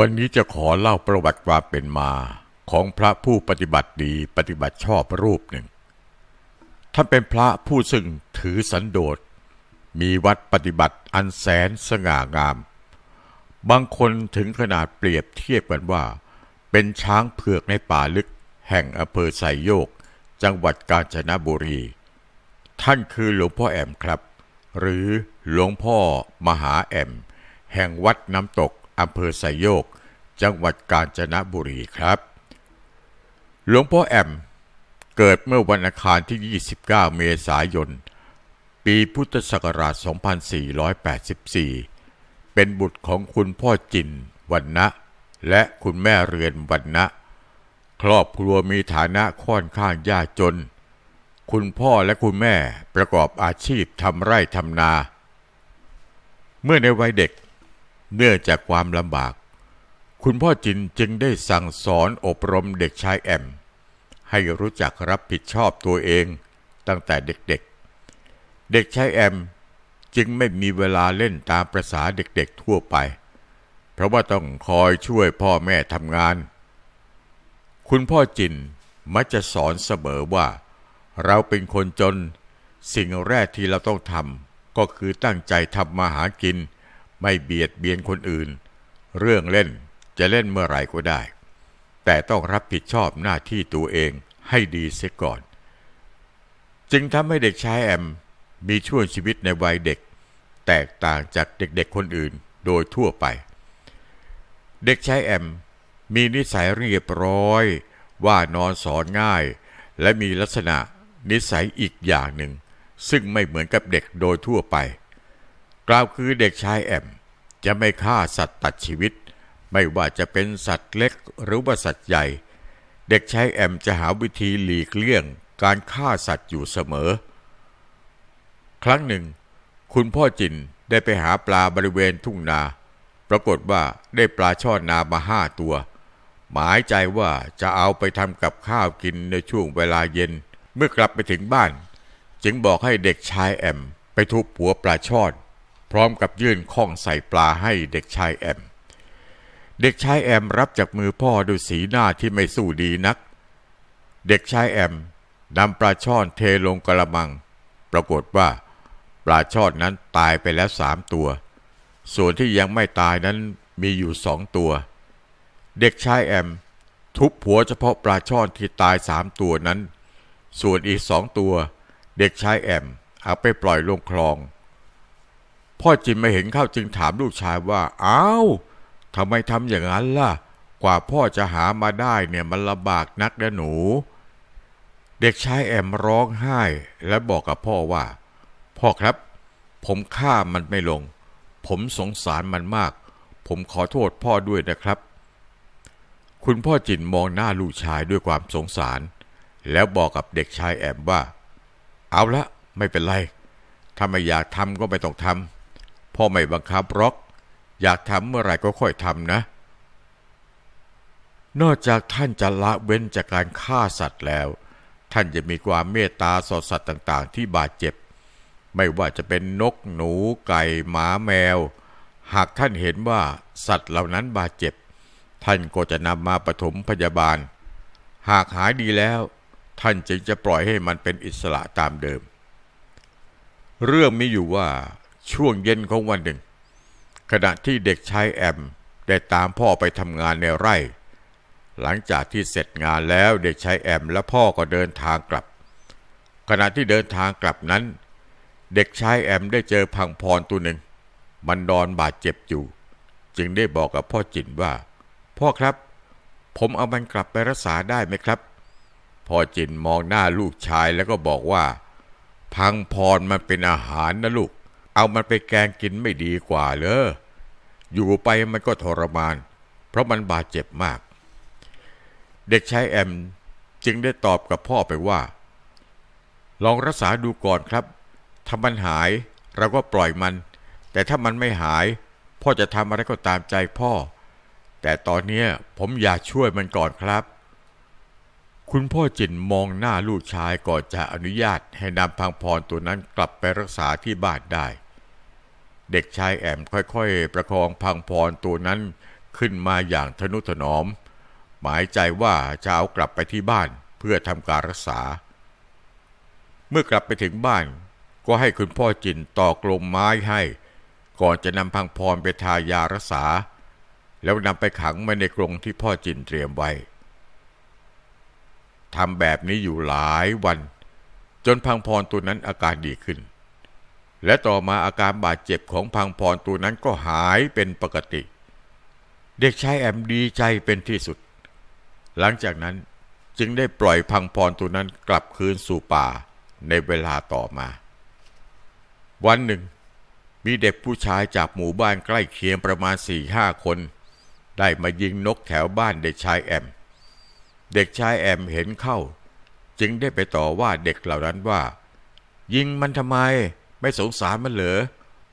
วันนี้จะขอเล่าประวัติความเป็นมาของพระผู้ปฏิบัติดีปฏิบัติชอบรูปหนึ่ง ท่านเป็นพระผู้ซึ่งถือสันโดษ มีวัดปฏิบัติอันแสนสง่างาม บางคนถึงขนาดเปรียบเทียบกันว่า เป็นช้างเผือกในป่าลึก แห่งอำเภอไซโยกจังหวัดกาญจนบุรี ท่านคือหลวงพ่อแอมครับ หรือหลวงพ่อมหาแอมแห่งวัดน้ำตกอำเภอไซโยกจังหวัดกาญจนบุรีครับ หลวงพ่อแอม เกิดเมื่อวันอังคารที่ 29 เมษายน ปีพุทธศักราช2484 เป็นบุตรของคุณพ่อจินวันนะ และคุณแม่เรือนวันนะ ครอบครัวมีฐานะค่อนข้างยากจน คุณพ่อและคุณแม่ประกอบอาชีพทำไร่ทำนา เมื่อในวัยเด็กเนื่องจากความลำบาก คุณพ่อจินจึงได้สั่งสอนอบรมเด็กชายแอม ให้รู้จักรับผิดชอบตัวเองตั้งแต่เด็กๆ เด็กชายแอมจึงไม่มีเวลาเล่นตามประษาเด็กๆ ทั่วไป เพราะว่าต้องคอยช่วยพ่อแม่ทำงาน คุณพ่อจินมักจะสอนเสมอว่า เราเป็นคนจน สิ่งแรกที่เราต้องทำก็คือตั้งใจทำมาหากินเไม่เบียดเบียนคนอื่น เรื่องเล่นจะเล่นเมื่อไหร่ก็ได้ แต่ต้องรับผิดชอบหน้าที่ตัวเองให้ดีเสียก่อน จึงทำให้เด็กชายแอมมีช่วงชีวิตในวัยเด็ก แตกต่างจากเด็กๆคนอื่นโดยทั่วไป เด็กชายแอมมีนิสัยเรียบร้อย ว่านอนสอนง่าย และมีลักษณะนิสัยอีกอย่างหนึ่ง ซึ่งไม่เหมือนกับเด็กโดยทั่วไปกล่าวคือเด็กชายแอมจะไม่ฆ่าสัตว์ตัดชีวิต ไม่ว่าจะเป็นสัตว์เล็กหรือว่าสัตว์ใหญ่ เด็กชายแอมจะหาวิธีหลีกเลี่ยงการฆ่าสัตว์อยู่เสมอ ครั้งหนึ่ง คุณพ่อจินได้ไปหาปลาบริเวณทุ่งนา ปรากฏว่าได้ปลาช่อนนามาห้าตัว หมายใจว่าจะเอาไปทำกับข้าวกินในช่วงเวลาเย็นเมื่อกลับไปถึงบ้าน จึงบอกให้เด็กชายแอมไปทุบหัวปลาช่อนพร้อมกับยื่นข้องใส่ปลาให้เด็กชายแอม เด็กชายแอมรับจากมือพ่อด้วยสีหน้าที่ไม่สู้ดีนัก เด็กชายแอมนำปลาช่อนเทลงกระมัง ปรากฏว่าปลาช่อนนั้นตายไปแล้วสามตัว ส่วนที่ยังไม่ตายนั้นมีอยู่สองตัว เด็กชายแอมทุบหัวเฉพาะปลาช่อนที่ตายสามตัวนั้น ส่วนอีกสองตัว เด็กชายแอมเอาไปปล่อยลงคลองพ่อจิมม่เห็นเข้าจึงถามลูกชายว่าอ้าวทำไมทำอย่างนั้นล่ะ กว่าพ่อจะหามาได้เนี่ยมันลำบากนักนะหนู เด็กชายแอมร้องไห้ และบอกกับพ่อว่า พ่อครับ ผมฆ่ามันไม่ลง ผมสงสารมันมาก ผมขอโทษพ่อด้วยนะครับ คุณพ่อจินมองหน้าลูกชายด้วยความสงสาร แล้วบอกกับเด็กชายแอมว่า เอาละ ไม่เป็นไร ถ้าไม่อยากทำก็ไม่ต้องทำพ่อไม่บังคับหรอกอยากทำเมื่อไหร่ก็ค่อยทำนะ นอกจากท่านจะละเว้นจากการฆ่าสัตว์แล้ว ท่านจะมีความเมตตาสอดสัตว์ต่าง ๆ ที่บาดเจ็บ ไม่ว่าจะเป็นนกหนูไก่ หมาแมว หากท่านเห็นว่าสัตว์เหล่านั้นบาดเจ็บ ท่านก็จะนำมาปฐมพยาบาล หากหายดีแล้ว ท่านจึงจะปล่อยให้มันเป็นอิสระตามเดิม เรื่องมีอยู่ว่าช่วงเย็นของวันหนึ่ง ขณะที่เด็กชายแอม ได้ตามพ่อไปทำงานในไร่ หลังจากที่เสร็จงานแล้วเด็กชายแอมและพ่อก็เดินทางกลับ ขณะที่เดินทางกลับนั้น เด็กชายแอมได้เจอพังพรตัวหนึ่งมันนอนบาดเจ็บอยู่จึงได้บอกกับพ่อจินว่า พ่อครับ ผมเอามันกลับไปรักษาได้ไหมครับ พ่อจินมองหน้าลูกชายแล้วก็บอกว่า พังพรมันเป็นอาหารนะลูกเอามันไปแกงกินไม่ดีกว่า เลยอยู่ไปมันก็ทรมาน เพราะมันบาดเจ็บมาก เด็กชายแอม จึงได้ตอบกับพ่อไปว่า ลองรักษาดูก่อนครับ ถ้ามันหาย เราก็ปล่อยมัน แต่ถ้ามันไม่หาย พ่อจะทำอะไรก็ตามใจพ่อ แต่ตอนนี้ผมอยากช่วยมันก่อนครับ คุณพ่อจินมองหน้าลูกชายก่อนจะอนุญาตให้นำพังพรตัวนั้นกลับไปรักษาที่บ้านได้เด็กชายแอมค่อยๆประคองพังพรตัวนั้นขึ้นมาอย่างทนุถนอมหมายใจว่าจะเอากลับไปที่บ้านเพื่อทำการรักษา เมื่อกลับไปถึงบ้าน ก็ให้คุณพ่อจินต่อกลมไม้ให้ ก่อนจะนำพังพรไปทายารักษาแล้วนำไปขังไว้ในกรงที่พ่อจินเตรียมไว้ทำแบบนี้อยู่หลายวัน จนพังพรตัวนั้นอาการดีขึ้นและต่อมาอาการบาดเจ็บของพังพรตัวนั้นก็หายเป็นปกติ เด็กชายแอมดีใจเป็นที่สุด หลังจากนั้นจึงได้ปล่อยพังพรตัวนั้นกลับคืนสู่ป่าในเวลาต่อมา วันหนึ่งมีเด็กผู้ชายจากหมู่บ้านใกล้เคียงประมาณสี่ห้าคน ได้มายิงนกแถวบ้านเด็กชายแอม เด็กชายแอมเห็นเข้า จึงได้ไปต่อว่าเด็กเหล่านั้นว่า ยิงมันทำไมไม่สงสารมันเหรอ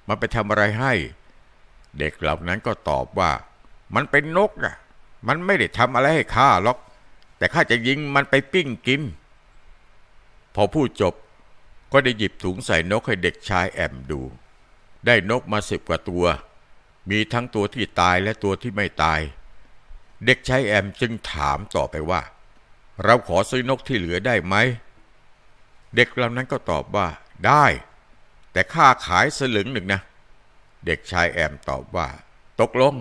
มันไปทำอะไรให้ เด็กเหล่านั้นก็ตอบว่า มันเป็นนกอะมันไม่ได้ทำอะไรให้ข้าหรอก แต่ข้าจะยิงมันไปปิ้งกิน พอพูดจบ ก็ได้หยิบถุงใส่นกให้เด็กชายแอมดู ได้นกมาสิบกว่าตัว มีทั้งตัวที่ตายและตัวที่ไม่ตาย เด็กชายแอมจึงถามต่อไปว่า เราขอซื้อนกที่เหลือได้ไหม เด็กเหล่านั้นก็ตอบว่า ได้แต่ค่าขาย สลึงหนึ่งนะ เด็กชายแอมตอบว่าตกลง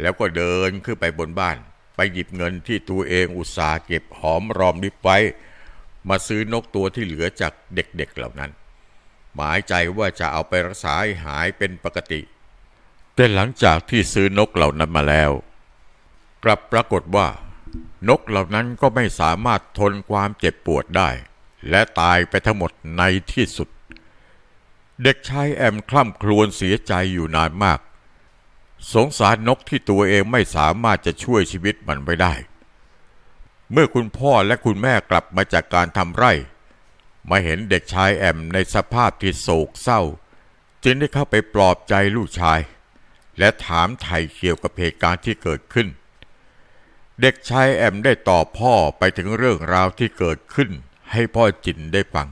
แล้วก็เดินขึ้นไปบนบ้าน ไปหยิบเงินที่ตัวเองอุตส่าห์เก็บหอมรอมริบไว้ มาซื้อนกตัวที่เหลือจากเด็กๆเหล่านั้น หมายใจว่าจะเอาไปรักษาหายเป็นปกติ แต่หลังจากที่ซื้อนกเหล่านั้นมาแล้ว กลับปรากฏว่า นกเหล่านั้นก็ไม่สามารถทนความเจ็บปวดได้ และตายไปทั้งหมดในที่สุดเด็กชายแอมคล่ำครวญเสียใจอยู่นานมาก สงสารนกที่ตัวเองไม่สามารถจะช่วยชีวิตมันไว้ได้ เมื่อคุณพ่อและคุณแม่กลับมาจากการทำไร่ มาเห็นเด็กชายแอมในสภาพที่โศกเศร้าจึงได้เข้าไปปลอบใจลูกชาย และถามไถ่เกี่ยวกับเหตุการณ์ที่เกิดขึ้น เด็กชายแอมได้ตอบพ่อไปถึงเรื่องราวที่เกิดขึ้น ให้พ่อจินได้ฟัง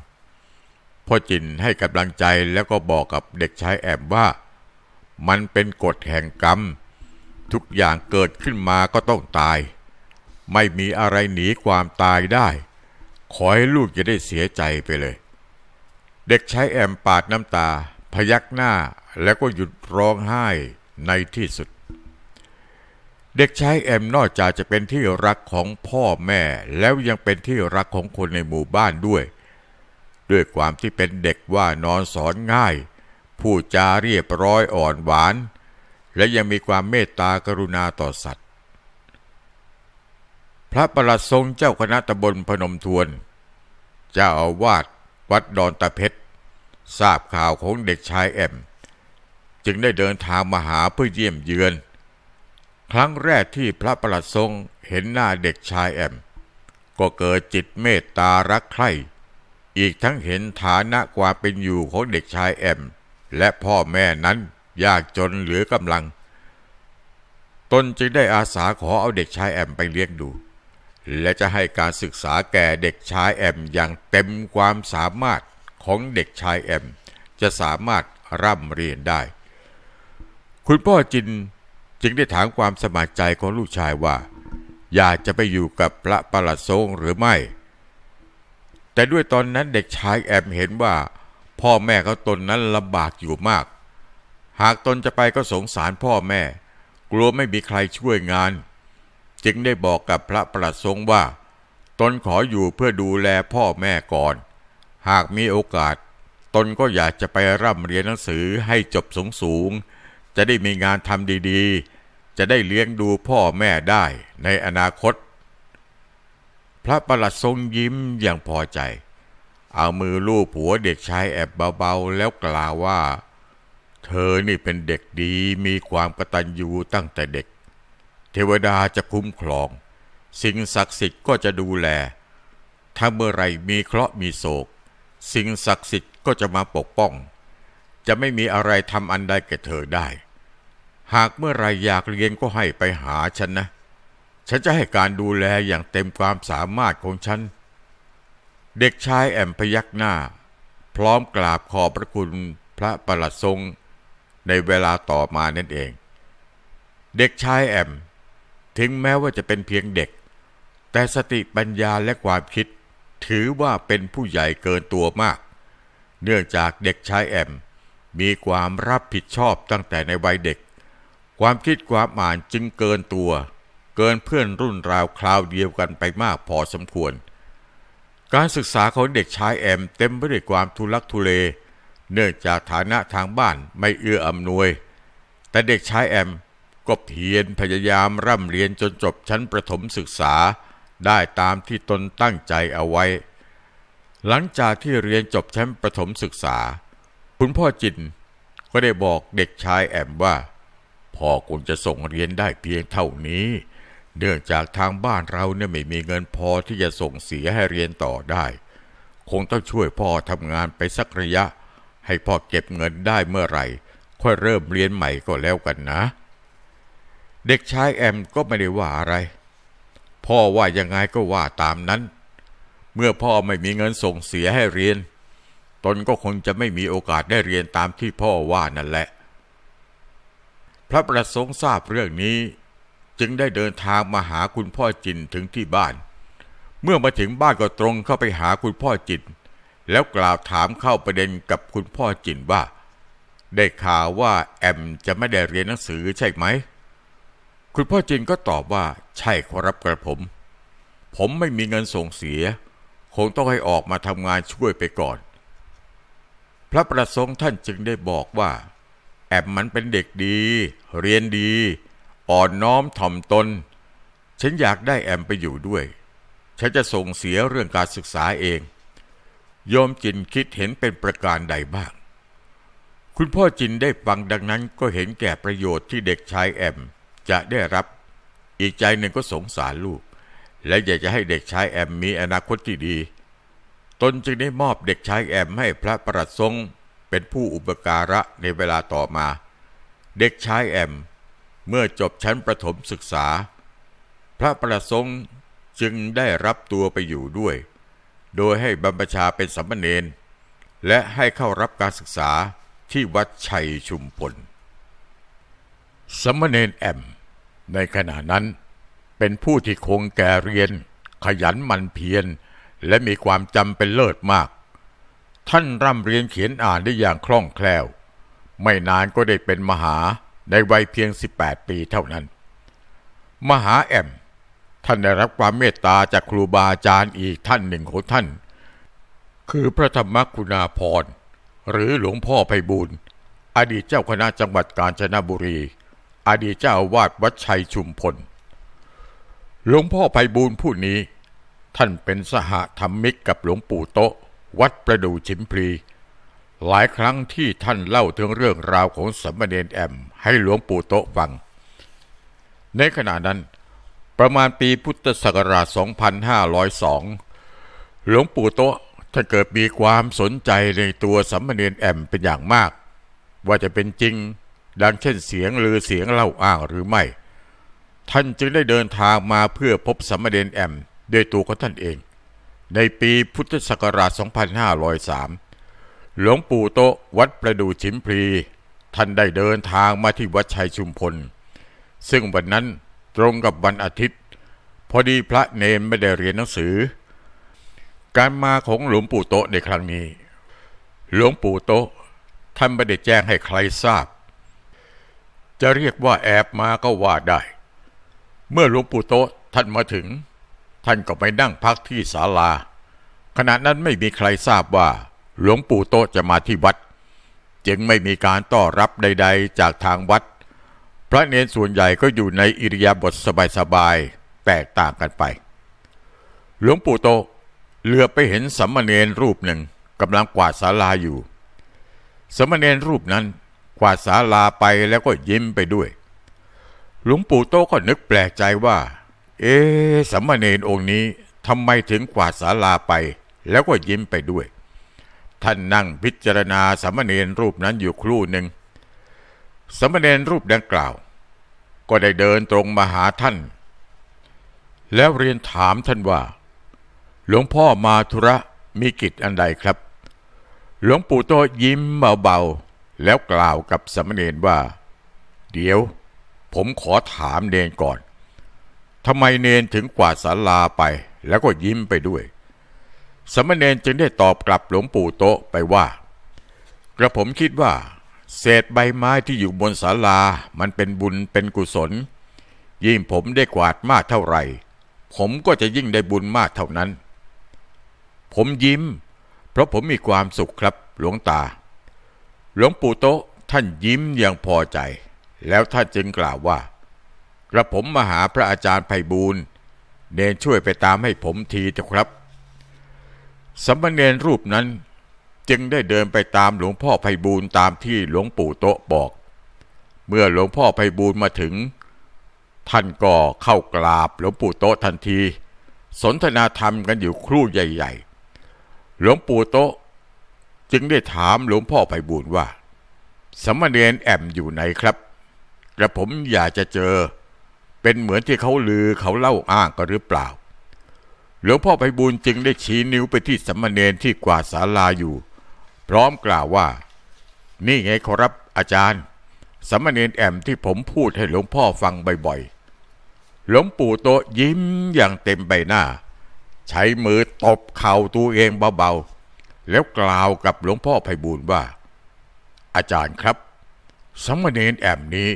พ่อจินให้กำลังใจแล้วก็บอกกับเด็กชายแอบว่า มันเป็นกฎแห่งกรรมทุกอย่างเกิดขึ้นมาก็ต้องตาย ไม่มีอะไรหนีความตายได้ ขอให้ลูกจะได้เสียใจไปเลย เด็กชายแอมปาดน้ำตา พยักหน้าแล้วก็หยุดร้องไห้ในที่สุด เด็กชายแอมนอกจากจะเป็นที่รักของพ่อแม่แล้วยังเป็นที่รักของคนในหมู่บ้านด้วยด้วยความที่เป็นเด็กว่านอนสอนง่าย ผู้จาเรียบร้อยอ่อนหวานและยังมีความเมตตากรุณาต่อสัตว์ พระประหลัดทรงเจ้าคณะตำบลพนมทวน เจ้าอาวาสวัดดอนตะเพชรทราบข่าวของเด็กชายแอมจึงได้เดินทางมาหาเพื่อเยี่ยมเยือน ครั้งแรกที่พระประหลัดทรงเห็นหน้าเด็กชายแอมก็เกิดจิตเมตตารักใคร่อีกทั้งเห็นฐานะความเป็นอยู่ของเด็กชายแอมและพ่อแม่นั้นยากจนเหลือกำลังตนจึงได้อาสาขอเอาเด็กชายแอมไปเลี้ยงดู และจะให้การศึกษาแก่เด็กชายแอมอย่างเต็มความสามารถของเด็กชายแอมจะสามารถร่ำเรียนได้ คุณพ่อจินจึงได้ถามความสมัครใจของลูกชายว่า อยากจะไปอยู่กับพระประหลัดทรงหรือไม่แต่ด้วยตอนนั้นเด็กชายแอบเห็นว่า พ่อแม่เขาตนนั้นลำบากอยู่มาก หากตนจะไปก็สงสารพ่อแม่ กลัวไม่มีใครช่วยงาน จึงได้บอกกับพระประสงค์ว่า ตนขออยู่เพื่อดูแลพ่อแม่ก่อน หากมีโอกาส ตนก็อยากจะไปร่ำเรียนหนังสือให้จบสูงสูง จะได้มีงานทำดีๆ จะได้เลี้ยงดูพ่อแม่ได้ในอนาคตพระประหลัดทรงยิ้มอย่างพอใจ เอามือลูบหัวเด็กชายแอบเบาๆแล้วกล่าวว่า เธอนี่เป็นเด็กดีมีความกตัญญูตั้งแต่เด็ก เทวดาจะคุ้มครอง สิ่งศักดิ์สิทธิ์ก็จะดูแล ถ้าเมื่อไรมีเคราะห์มีโศก สิ่งศักดิ์สิทธิ์ก็จะมาปกป้อง จะไม่มีอะไรทำอันใดแก่เธอได้ หากเมื่อไรอยากเรียนก็ให้ไปหาฉันนะฉันจะให้การดูแลอย่างเต็มความสามารถของฉัน เด็กชายแอมพยักหน้า พร้อมกราบขอบพระคุณพระประหลัดทรง ในเวลาต่อมานั่นเอง เด็กชายแอมถึงแม้ว่าจะเป็นเพียงเด็ก แต่สติปัญญาและความคิดถือว่าเป็นผู้ใหญ่เกินตัวมาก เนื่องจากเด็กชายแอมมีความรับผิดชอบตั้งแต่ในวัยเด็ก ความคิดความอ่านจึงเกินตัวเกินเพื่อนรุ่นราวคราวเดียวกันไปมากพอสมควร การศึกษาของเด็กชายแอมเต็มไปด้วยความทุลักทุเลเนื่องจากฐานะทางบ้านไม่เอื้ออำนวย แต่เด็กชายแอมก็เพียรพยายามร่ำเรียนจนจบชั้นประถมศึกษาได้ตามที่ตนตั้งใจเอาไว้ หลังจากที่เรียนจบชั้นประถมศึกษา คุณพ่อจินก็ได้บอกเด็กชายแอมว่า พ่อคงจะส่งเรียนได้เพียงเท่านี้เนื่องจากทางบ้านเราเนี่ยไม่มีเงินพอที่จะส่งเสียให้เรียนต่อได้ คงต้องช่วยพ่อทำงานไปสักระยะ ให้พ่อเก็บเงินได้เมื่อไหร่ ค่อยเริ่มเรียนใหม่ก็แล้วกันนะ เด็กชายแอมก็ไม่ได้ว่าอะไร พ่อว่ายังไงก็ว่าตามนั้น เมื่อพ่อไม่มีเงินส่งเสียให้เรียน ตนก็คงจะไม่มีโอกาสได้เรียนตามที่พ่อว่านั่นแหละ พระประสงค์ทราบเรื่องนี้จึงได้เดินทางมาหาคุณพ่อจินถึงที่บ้าน เมื่อมาถึงบ้านก็ตรงเข้าไปหาคุณพ่อจินแล้วกล่าวถามเข้าประเด็นกับคุณพ่อจินว่า ได้ข่าวว่าแอมจะไม่ได้เรียนหนังสือใช่ไหม คุณพ่อจินก็ตอบว่า ใช่ขอรับกระผม ผมไม่มีเงินส่งเสีย คงต้องให้ออกมาทำงานช่วยไปก่อน พระประสงค์ท่านจึงได้บอกว่า แอมมันเป็นเด็กดี เรียนดีอ่อนน้อมถ่อมตน ฉันอยากได้แอมไปอยู่ด้วย ฉันจะส่งเสียเรื่องการศึกษาเอง โยมจินคิดเห็นเป็นประการใดบ้าง คุณพ่อจินได้ฟังดังนั้นก็เห็นแก่ประโยชน์ที่เด็กชายแอม จะได้รับ อีกใจหนึ่งก็สงสารลูก และอยากจะให้เด็กชายแอมมีอนาคตที่ดี ตนจึงได้มอบเด็กชายแอมให้พระประหทรงเป็นผู้อุปการะในเวลาต่อมา เด็กชายแอมเมื่อจบชั้นประถมศึกษา พระประสงค์จึงได้รับตัวไปอยู่ด้วย โดยให้บรรพชาเป็นสัมมเนนและให้เข้ารับการศึกษาที่วัดชัยชุมพล สมณเนนแอม ในขณะนั้นเป็นผู้ที่คงแก่เรียน ขยันมันเพียรและมีความจำเป็นเลิศมาก ท่านร่ำเรียนเขียนอ่านได้อย่างคล่องแคล่ว ไม่นานก็ได้เป็นมหาในวัยเพียง 18 ปีเท่านั้น มหาแอม ท่านได้รับความเมตตาจากครูบาอาจารย์อีกท่านหนึ่งของท่าน คือพระธรรมคุณาพรหรือหลวงพ่อไพบูลอดีตเจ้าคณะจังหวัดกาญจนบุรี อดีตเจ้าวาดวัดชัยชุมพล หลวงพ่อไพบูลผู้นี้ ท่านเป็นสหธรรมิกกับหลวงปู่โตวัดประดู่ชิมพลีหลายครั้งที่ท่านเล่าถึงเรื่องราวของสมเด็จแอม ให้หลวงปู่โตฟัง ในขณะนั้น ประมาณปีพุทธศักราช 2502 หลวงปู่โตท่านเกิดมีความสนใจในตัวสมเด็จแอมเป็นอย่างมาก ว่าจะเป็นจริงดังเช่นเสียงหรือเสียงเล่าอ้างหรือไม่ ท่านจึงได้เดินทางมาเพื่อพบสมเด็จแอม ด้วยตัวของท่านเอง ในปีพุทธศักราช 2503หลวงปู่โตวัดประดูชิมพลีท่านได้เดินทางมาที่วัดชัยชุมพล ซึ่งวันนั้นตรงกับวันอาทิตย์พอดีพระเนนไม่ได้เรียนหนังสือ การมาของหลวงปู่โตในครั้งนี้หลวงปู่โตท่านไม่ได้แจ้งให้ใครทราบ จะเรียกว่าแอบมาก็ว่าได้ เมื่อหลวงปู่โตท่านมาถึง ท่านก็ไปนั่งพักที่ศาลา ขณะนั้นไม่มีใครทราบว่าหลวงปู่โตจะมาที่วัด จึงไม่มีการต้อนรับใด ๆ จากทางวัด พระเนนส่วนใหญ่ก็อยู่ในอิริยาบถสบายๆแตกต่างกันไป หลวงปู่โตเหลือไปเห็นสมณเณรรูปหนึ่งกำลังกวาดศาลาอยู่ สมณเณรรูปนั้นกวาดศาลาไปแล้วก็ยิ้มไปด้วย หลวงปู่โตก็นึกแปลกใจว่า เอ๊สมณเณรองค์นี้ทำไมถึงกวาดศาลาไป แล้วก็ยิ้มไปด้วยท่านนั่งพิจารณาสมณเณรรูปนั้นอยู่ครู่หนึ่ง สมณเณรรูปดังกล่าว ก็ได้เดินตรงมาหาท่าน แล้วเรียนถามท่านว่า หลวงพ่อมาธุระมีกิจอันใดครับ หลวงปู่โตยิ้มเบาๆแล้วกล่าวกับสมณเณรว่า เดี๋ยว ผมขอถามเนนก่อน ทำไมเนนถึงกวาดสาลาไปแล้วก็ยิ้มไปด้วยสมณเณรจึงได้ตอบกลับหลวงปู่โตะไปว่า กระผมคิดว่า เศษใบไม้ที่อยู่บนศาลามันเป็นบุญเป็นกุศล ยิ่งผมได้กวาดมากเท่าไหร่ ผมก็จะยิ่งได้บุญมากเท่านั้น ผมยิ้ม เพราะผมมีความสุขครับ หลวงตาหลวงปู่โตะท่านยิ้มอย่างพอใจ แล้วท่านจึงกล่าวว่า กระผมมาหาพระอาจารย์ไพบูลเนนช่วยไปตามให้ผมทีเถอะครับสมณเณรรูปนั้นจึงได้เดินไปตามหลวงพ่อไพบูลตามที่หลวงปู่โตะบอก เมื่อหลวงพ่อไพบูลมาถึง ท่านก็เข้ากราบหลวงปู่โตะทันทีสนทนาธรรมกันอยู่ครู่ใหญ่ ๆ หลวงปู่โตะจึงได้ถามหลวงพ่อไพบูลว่า สมณเณรแอมอยู่ไหนครับกระผมอยากจะเจอเป็นเหมือนที่เขาลือเขาเล่าอ้างก็หรือเปล่าหลวงพ่อไพบูญจึงได้ชี้นิ้วไปที่สมณเณรที่กวาดศาลาอยู่ พร้อมกล่าวว่า นี่ไงขอรับอาจารย์สมณเณรแอมที่ผมพูดให้หลวงพ่อฟังบ่อยๆหลวงปู่โตยิ้มอย่างเต็มใบหน้า ใช้มือตบเข่าตัวเองเบาๆ แล้วกล่าวกับหลวงพ่อไพบูลว่า อาจารย์ครับสมณเณรแอมนี้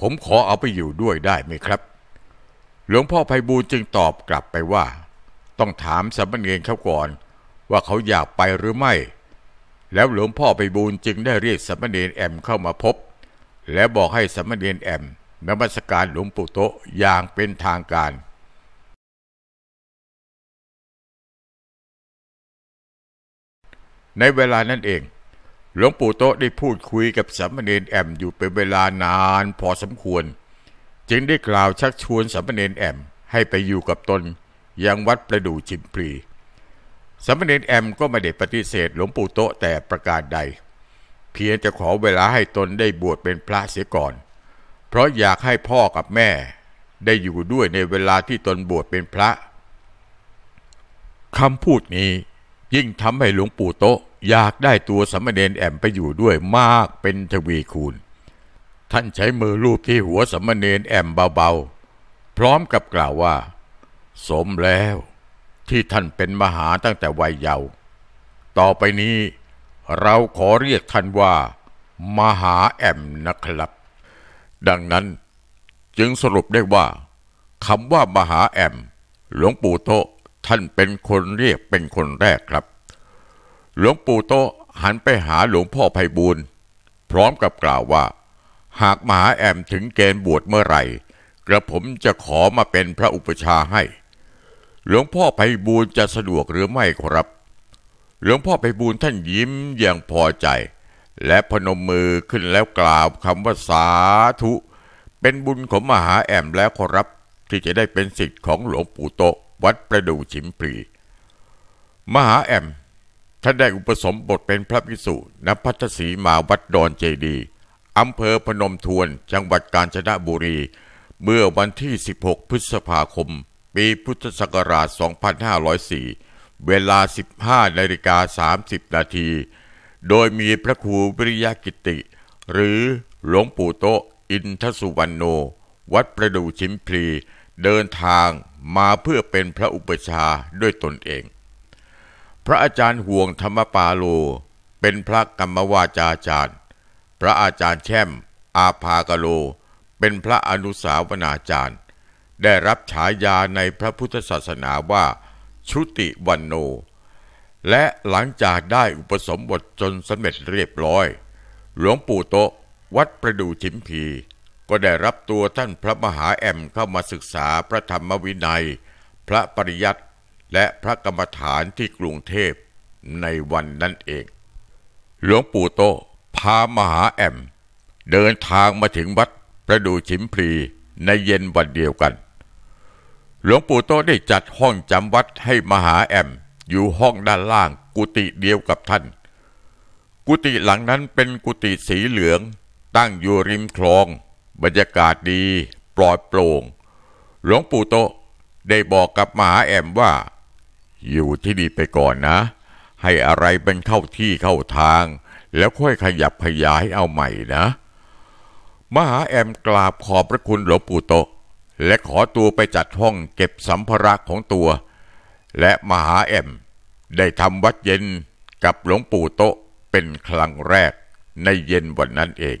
ผมขอเอาไปอยู่ด้วยได้ไหมครับ หลวงพ่อไพบูลจึงตอบกลับไปว่าต้องถามสามเณรเขาก่อน ว่าเขาอยากไปหรือไม่ แล้วหลวงพ่อไปบูนจึงได้เรียกสามเณรแอมเข้ามาพบ และบอกให้สามเณรแอมนมัสการหลวงปู่โตอย่างเป็นทางการ ในเวลานั้นเอง หลวงปู่โตได้พูดคุยกับสามเณรแอมอยู่เป็นเวลานานพอสมควร จึงได้กล่าวชักชวนสามเณรแอมให้ไปอยู่กับตนยังวัดประดู่จิมพลี สมเด็จแอมก็ไม่ได้ปฏิเสธหลวงปู่โตแต่ประการใด เพียงจะขอเวลาให้ตนได้บวชเป็นพระเสียก่อน เพราะอยากให้พ่อกับแม่ ได้อยู่ด้วยในเวลาที่ตนบวชเป็นพระคำพูดนี้ ยิ่งทำให้หลวงปู่โตอยากได้ตัวสมเด็จแอมไปอยู่ด้วยมากเป็นทวีคูณ ท่านใช้มือลูบที่หัวสมเด็จแอมเบาๆ พร้อมกับกล่าวว่าสมแล้วที่ท่านเป็นมหาตั้งแต่วัยเยาว์ ต่อไปนี้เราขอเรียกท่านว่า มหาแอมนะครับ ดังนั้นจึงสรุปได้ว่าคำว่ามหาแอม หลวงปู่โตท่านเป็นคนเรียกเป็นคนแรกครับ หลวงปู่โตหันไปหาหลวงพ่อไพบูลพร้อมกับกล่าวว่า หากมหาแอมถึงเกณฑ์บวชเมื่อไหร่กระผมจะขอมาเป็นพระอุปชาให้หลวงพ่อไปบูญจะสะดวกหรือไม่ครับ หลวงพ่อไปบูญท่านยิ้มอย่างพอใจ และพนมมือขึ้นแล้วกล่าวคำว่าสาธุ เป็นบุญของมหาแอมแล้วขอรับ ที่จะได้เป็นสิทธิ์ของหลวงปู่โต วัดประดูฉิมปรี มหาแอมท่านได้อุปสมบทเป็นพระภิกษุณพัทศีมาวัดดอนเจดีอำเภอพนมทวนจังหวัดกาญจนบุรี เมื่อวันที่16พฤษภาคมปีพุทธศักราช 2504 เวลา 15 นาฬิกา 30 นาที โดยมีพระครูวิริยกิติ หรือหลวงปู่โต อินทสุวรรณโน วัดประดูชิมพลี เดินทางมาเพื่อเป็นพระอุปชาด้วยตนเอง พระอาจารย์ห่วงธรรมปาโล เป็นพระกรรมวาจาจารย์ พระอาจารย์แช่ม อาภากโล เป็นพระอนุสาวนาจารย์ได้รับฉายาในพระพุทธศาสนาว่า ชุติวันโน และหลังจากได้อุปสมบทจนสำเร็จเรียบร้อย หลวงปู่โตวัดประดูชิมพีก็ได้รับตัวท่านพระมหาแอมเข้ามาศึกษาพระธรรมวินัย พระปริยัติและพระกรรมฐานที่กรุงเทพในวันนั้นเอง หลวงปู่โตพามหาแอมเดินทางมาถึงวัดประดูชิมพีในเย็นวันเดียวกันหลวงปู่โตได้จัดห้องจำวัดให้มหาแอมอยู่ห้องด้านล่างกุฏิเดียวกับท่าน กุฏิหลังนั้นเป็นกุฏิสีเหลือง ตั้งอยู่ริมคลองบรรยากาศดีปลอดโปร่งหลวงปู่โตได้บอกกับมหาแอมว่า อยู่ที่นี่ไปก่อนนะ ให้อะไรเป็นเข้าที่เข้าทาง แล้วค่อยขยับขยายเอาใหม่นะ มหาแอมกราบขอบพระคุณหลวงปู่โตและขอตัวไปจัดห้องเก็บสัมภาระของตัว และมหาแอมได้ทำวัดเย็นกับหลวงปู่โตเป็นครั้งแรกในเย็นวันนั้นเอง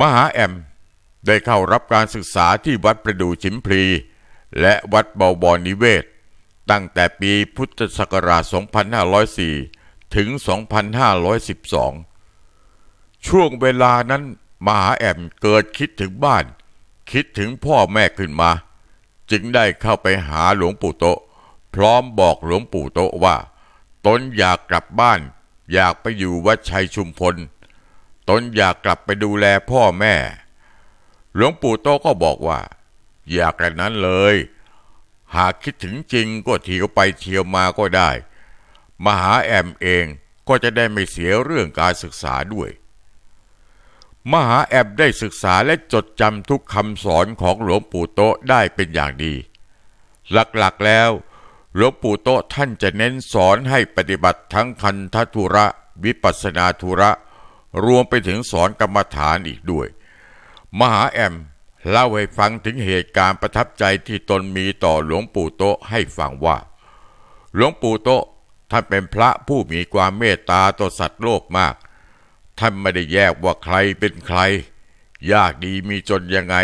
มหาแอมได้เข้ารับการศึกษาที่วัดประดูชิมพลีและวัดเบาบอนิเวศ ตั้งแต่ปีพุทธศักราช 2504 ถึง 2512 ช่วงเวลานั้นมหาแอมเกิดคิดถึงบ้านคิดถึงพ่อแม่ขึ้นมา จึงได้เข้าไปหาหลวงปู่โตพร้อมบอกหลวงปู่โตว่าตนอยากกลับบ้าน อยากไปอยู่วัดชัยชุมพลตนอยากกลับไปดูแลพ่อแม่ หลวงปู่โตก็บอกว่า อยากกันนั้นเลย หากคิดถึงจริงก็เที่ยวไปเที่ยวมาก็ได้มาหาแอมเองก็จะได้ไม่เสียเรื่องการศึกษาด้วยมหาแอบได้ศึกษาและจดจำทุกคำสอนของหลวงปู่โตได้เป็นอย่างดี หลักๆแล้วหลวงปู่โตท่านจะเน้นสอนให้ปฏิบัติทั้งคันธทุระ วิปัสนาทุระ รวมไปถึงสอนกรรมฐานอีกด้วย มหาแอมเล่าให้ฟังถึงเหตุการณ์ประทับใจที่ตนมีต่อหลวงปู่โตให้ฟังว่าหลวงปู่โตท่านเป็นพระผู้มีความเมตตาต่อสัตว์โลกมากท่านไม่ได้แยกว่าใครเป็นใคร ยากดีมีจนยังไง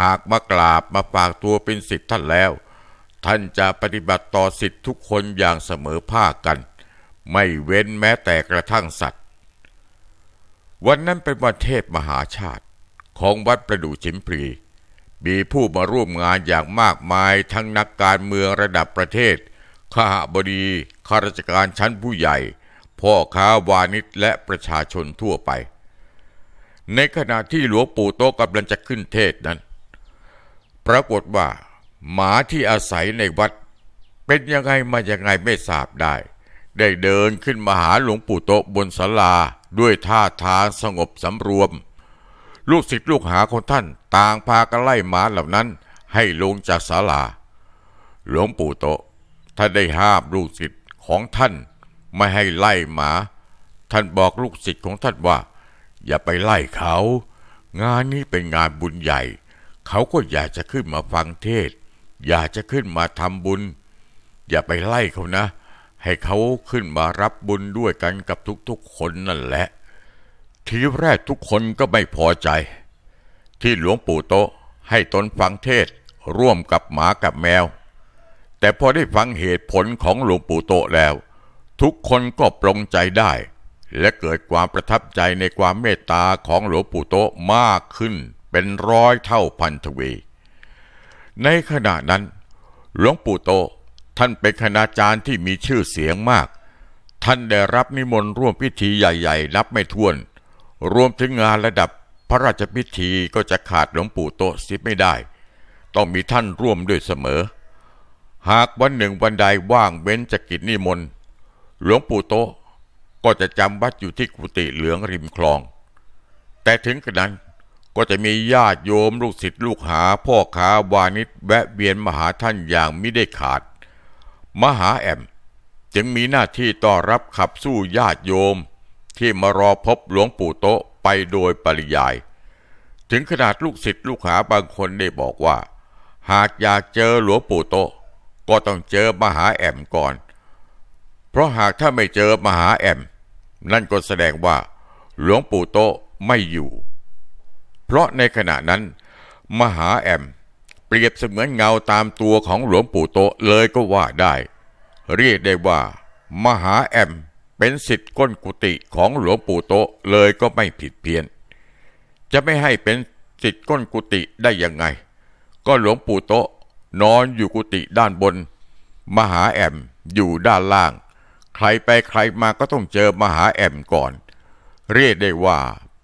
หากมากราบมาฝากตัวเป็นสิทธิ์ท่านแล้ว ท่านจะปฏิบัติต่อสิทธิ์ทุกคนอย่างเสมอภาคกัน ไม่เว้นแม้แต่กระทั่งสัตว์ วันนั้นเป็นวันเทพมหาชาติ ของวัดประดู่จิมพรีมีผู้มาร่วมงานอย่างมากมายทั้งนักการเมืองระดับประเทศ ข้าบดีข้าราชการชั้นผู้ใหญ่พ่อค้าวานิชและประชาชนทั่วไป ในขณะที่หลวงปู่โตกำลังจะขึ้นเทศนั้น ปรากฏว่า หมาที่อาศัยในวัด เป็นยังไงมายังไงไม่ทราบได้ ได้เดินขึ้นมาหาหลวงปู่โตบนศาลาด้วยท่าทางสงบสำรวม ลูกศิษย์ลูกหาของท่านต่างพากันไล่หมาเหล่านั้นให้ลงจากศาลา หลวงปู่โตท่านได้ห้ามลูกศิษย์ของท่านไม่ให้ไล่หมา ท่านบอกลูกศิษย์ของท่านว่า อย่าไปไล่เขา งานนี้เป็นงานบุญใหญ่ เขาก็อยากจะขึ้นมาฟังเทศ อยากจะขึ้นมาทำบุญ อย่าไปไล่เขานะ ให้เขาขึ้นมารับบุญด้วยกันกับทุก ๆ คนนั่นแหละ ทีแรกทุกคนก็ไม่พอใจ ที่หลวงปู่โตให้ตนฟังเทศร่วมกับหมากับแมว แต่พอได้ฟังเหตุผลของหลวงปู่โตแล้วทุกคนก็ปรงใจได้ และเกิดความประทับใจในความเมตตาของหลวงปู่โตมากขึ้นเป็นร้อยเท่าพันทวี ในขณะนั้นหลวงปู่โตท่านเป็นคณาจารย์ที่มีชื่อเสียงมาก ท่านได้รับนิมนต์ร่วมพิธีใหญ่ๆ นับไม่ถ้วนรวมถึงงานระดับพระราชพิธีก็จะขาดหลวงปู่โตสิไม่ได้ ต้องมีท่านร่วมด้วยเสมอ หากวันหนึ่งวันใดว่างเว้นจากกิจนิมนต์หลวงปู่โตก็จะจำวัดอยู่ที่กุฏิเหลืองริมคลอง แต่ถึงกระนั้นก็จะมีญาติโยมลูกศิษย์ลูกหาพ่อค้าวานิชแวะเวียนมาหาท่านอย่างไม่ได้ขาด มหาแอมจึงมีหน้าที่ต้อนรับขับสู้ญาติโยมที่มารอพบหลวงปู่โตไปโดยปริยาย ถึงขนาดลูกศิษย์ลูกหาบางคนได้บอกว่า หากอยากเจอหลวงปู่โตก็ต้องเจอมหาแอมก่อนเพราะหากถ้าไม่เจอมหาแอม นั่นก็แสดงว่า หลวงปู่โตไม่อยู่ เพราะในขณะนั้น มหาแอมเปรียบเสมือนเงาตามตัวของหลวงปู่โตเลยก็ว่าได้ เรียกได้ว่า มหาแอมเป็นสิทธิ์ก้นกุฏิของหลวงปู่โตเลยก็ไม่ผิดเพี้ยนจะไม่ให้เป็นสิทธิ์ก้นกุฏิได้ยังไง ก็หลวงปู่โตนอนอยู่กุฏิด้านบน มหาแอมอยู่ด้านล่างใครไปใครมาก็ต้องเจอมหาแอมก่อน เรียกได้ว่า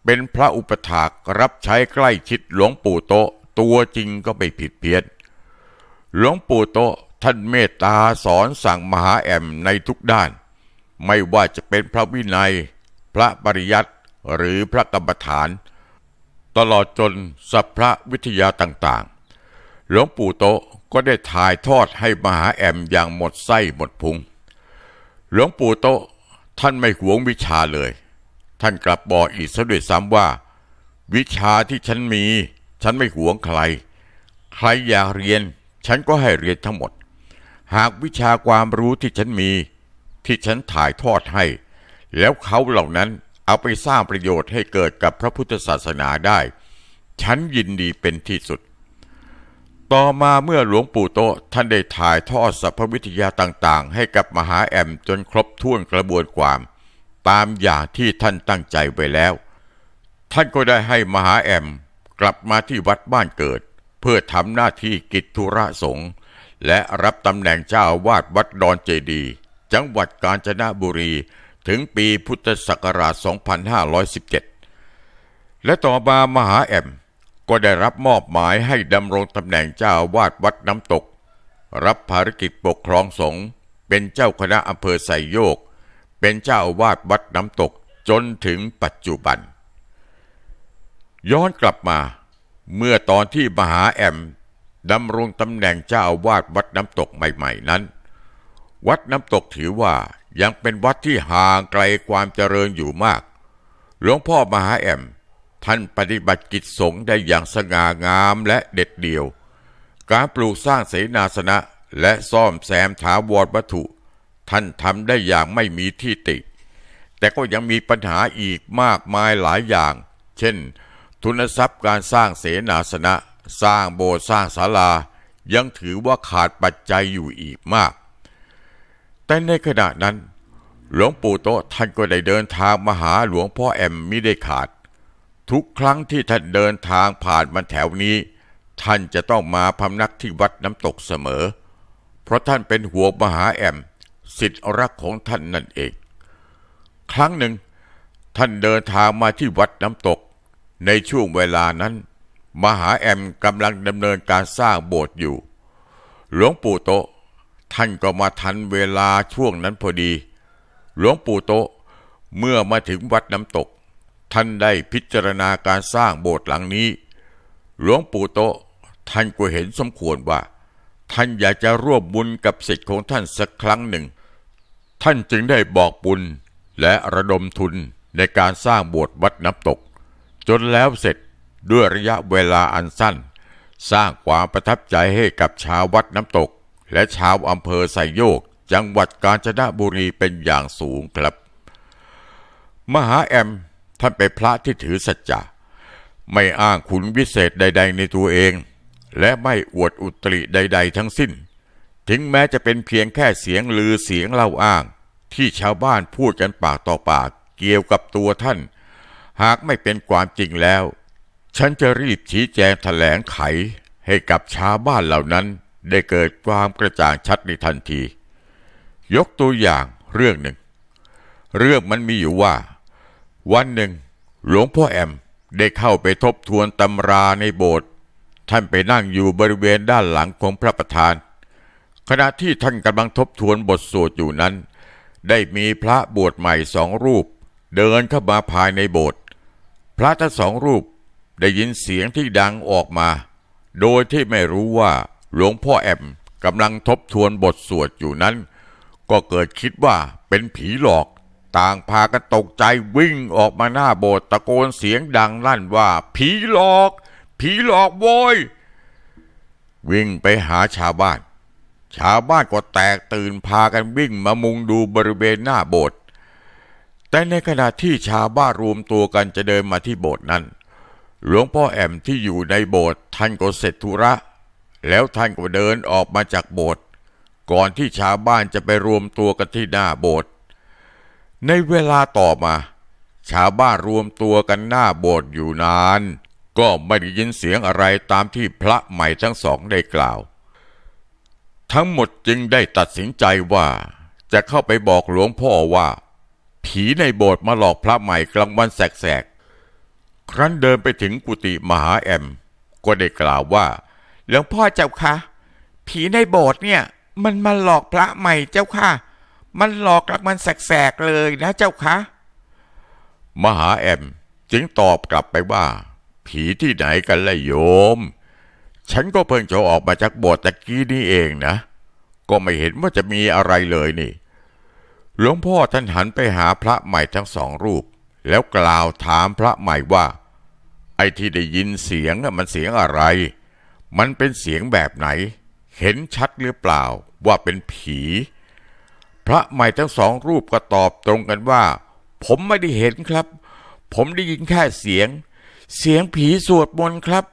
เป็นพระอุปถากรับใช้ใกล้ชิดหลวงปู่โตตัวจริงก็ไม่ผิดเพี้ยนหลวงปู่โตท่านเมตตาสอนสั่งมหาแอมในทุกด้าน ไม่ว่าจะเป็นพระวินัย พระปริยัติหรือพระกรรมฐาน ตลอดจนสัพพะวิทยาต่างๆหลวงปู่โตก็ได้ถ่ายทอดให้มหาแอมอย่างหมดไส้หมดพุงหลวงปู่โตท่านไม่หวงวิชาเลย ท่านกลับบอกอีกสะด้วยซ้ำว่า วิชาที่ฉันมีฉันไม่หวงใคร ใครอยากเรียนฉันก็ให้เรียนทั้งหมด หากวิชาความรู้ที่ฉันมีที่ฉันถ่ายทอดให้ แล้วเขาเหล่านั้นเอาไปสร้างประโยชน์ให้เกิดกับพระพุทธศาสนาได้ ฉันยินดีเป็นที่สุดต่อมาเมื่อหลวงปู่โต ท่านได้ถ่ายทอดสรรพวิทยาต่างๆ ให้กับมหาแอมจนครบถ้วนกระบวนความ ตามอย่างที่ท่านตั้งใจไว้แล้ว ท่านก็ได้ให้มหาแอมกลับมาที่วัดบ้านเกิด เพื่อทำหน้าที่กิจธุระสงฆ์และรับตำแหน่งเจ้าวาดวัดดอนเจดี จังหวัดกาญจนบุรีถึงปีพุทธศักราช 2517 และต่อมามหาแอมก็ได้รับมอบหมายให้ดำรงตำแหน่งเจ้าวาดวัดน้ำตก รับภารกิจปกครองสงฆ์เป็นเจ้าคณะอำเภอไซโยก เป็นเจ้าวาดวัดน้ำตกจนถึงปัจจุบัน ย้อนกลับมา เมื่อตอนที่มหาแอมดำรงตำแหน่งเจ้าวาดวัดน้ำตกใหม่ๆนั้น วัดน้ำตกถือว่ายังเป็นวัดที่ห่างไกลความเจริญอยู่มากหลวงพ่อมหาแอมท่านปฏิบัติกิจสงฆ์ได้อย่างสง่างามและเด็ดเดี่ยว การปลูกสร้างเสนาสนะและซ่อมแซมถาวรวัตถุ ท่านทำได้อย่างไม่มีที่ติ แต่ก็ยังมีปัญหาอีกมากมายหลายอย่าง เช่น ทุนทรัพย์การสร้างเสนาสนะ สร้างโบสถ์สร้างศาลา ยังถือว่าขาดปัจจัยอยู่อีกมาก แต่ในขณะนั้น หลวงปู่โตท่านก็ได้เดินทางมาหาหลวงพ่อแอมมิได้ขาดทุกครั้งที่ท่านเดินทางผ่านมาแถวนี้ ท่านจะต้องมาพำนักที่วัดน้ำตกเสมอ เพราะท่านเป็นหัวมหาแอมสิทธิรักของท่านนั่นเอง ครั้งหนึ่ง ท่านเดินทางมาที่วัดน้ำตก ในช่วงเวลานั้น มหาแอมกำลังดำเนินการสร้างโบสถ์อยู่ หลวงปู่โตท่านก็มาทันเวลาช่วงนั้นพอดี หลวงปู่โตเมื่อมาถึงวัดน้ำตกท่านได้พิจารณาการสร้างโบสถ์หลังนี้หลวงปู่โตท่านก็เห็นสมควรว่า ท่านอยากจะร่วมบุญกับสิทธิ์ของท่านสักครั้งหนึ่ง ท่านจึงได้บอกบุญและระดมทุนในการสร้างโบสถ์วัดน้ำตก จนแล้วเสร็จด้วยระยะเวลาอันสั้น สร้างความประทับใจให้กับชาววัดน้ำตก และชาวอำเภอไซโยกจังหวัดกาญจนบุรีเป็นอย่างสูงครับ มหาแอมท่านเป็นพระที่ถือสัจจะไม่อ้างขุนวิเศษใด ๆ ในตัวเอง และไม่อวดอุตริใด ๆทั้งสิ้น ถึงแม้จะเป็นเพียงแค่เสียงลือเสียงเล่าอ้าง ที่ชาวบ้านพูดกันปากต่อปากเกี่ยวกับตัวท่าน หากไม่เป็นความจริงแล้ว ฉันจะรีบชี้แจงแถลงไขให้กับชาวบ้านเหล่านั้น ได้เกิดความกระจ่างชัดในทันที ยกตัวอย่างเรื่องหนึ่ง เรื่องมันมีอยู่ว่าวันหนึ่ง หลวงพ่อแอมได้เข้าไปทบทวนตำราในโบสถ์ท่านไปนั่งอยู่บริเวณด้านหลังของพระประธาน ขณะที่ท่านกำลังทบทวนบทสวดอยู่นั้น ได้มีพระบวชใหม่สองรูปเดินเข้ามาภายในโบสถ์พระทั้งสองรูปได้ยินเสียงที่ดังออกมา โดยที่ไม่รู้ว่าหลวงพ่อแอมกำลังทบทวนบทสวดอยู่นั้น ก็เกิดคิดว่าเป็นผีหลอกต่างพากันตกใจวิ่งออกมาหน้าโบสถ์ตะโกนเสียงดังลั่นว่า ผีหลอก ผีหลอกโวยวิ่งไปหาชาวบ้าน ชาวบ้านก็แตกตื่นพากันวิ่งมามุงดูบริเวณหน้าโบสถ์แต่ในขณะที่ชาวบ้านรวมตัวกันจะเดินมาที่โบสถ์นั้นหลวงพ่อแอมที่อยู่ในโบสถ์ท่านก็เสร็จธุระ แล้วท่านก็เดินออกมาจากโบสถ์ก่อนที่ชาวบ้านจะไปรวมตัวกันที่หน้าโบสถ์ในเวลาต่อมา ชาวบ้านรวมตัวกันหน้าโบสถ์อยู่นาน ก็ไม่ได้ยินเสียงอะไรตามที่พระใหม่ทั้งสองได้กล่าว ทั้งหมดจึงได้ตัดสินใจว่า จะเข้าไปบอกหลวงพ่อว่า ผีในโบสถ์มาหลอกพระใหม่กลางวันแสกๆครั้นเดินไปถึงกุฏิมหาแอม ก็ได้กล่าวว่าหลวงพ่อเจ้าคะ ผีในโบสถ์เนี่ยมันมาหลอกพระใหม่เจ้าค่ะมันหลอกกลับมันแสกๆเลยนะเจ้าคะ มหาแอมจึงตอบกลับไปว่า ผีที่ไหนกันล่ะโยม ฉันก็เพิ่งจะออกมาจากโบสถ์ตะกี้นี่เองนะ ก็ไม่เห็นว่าจะมีอะไรเลยนี่ หลวงพ่อท่านหันไปหาพระใหม่ทั้งสองรูป แล้วกล่าวถามพระใหม่ว่า ไอ้ที่ได้ยินเสียงน่ะมันเสียงอะไร มันเป็นเสียงแบบไหน เห็นชัดหรือเปล่า ว่าเป็นผีพระใหม่ทั้งสองรูปก็ตอบตรงกันว่า ผมไม่ได้เห็นครับ ผมได้ยินแค่เสียง เสียงผีสวดมนต์ครับ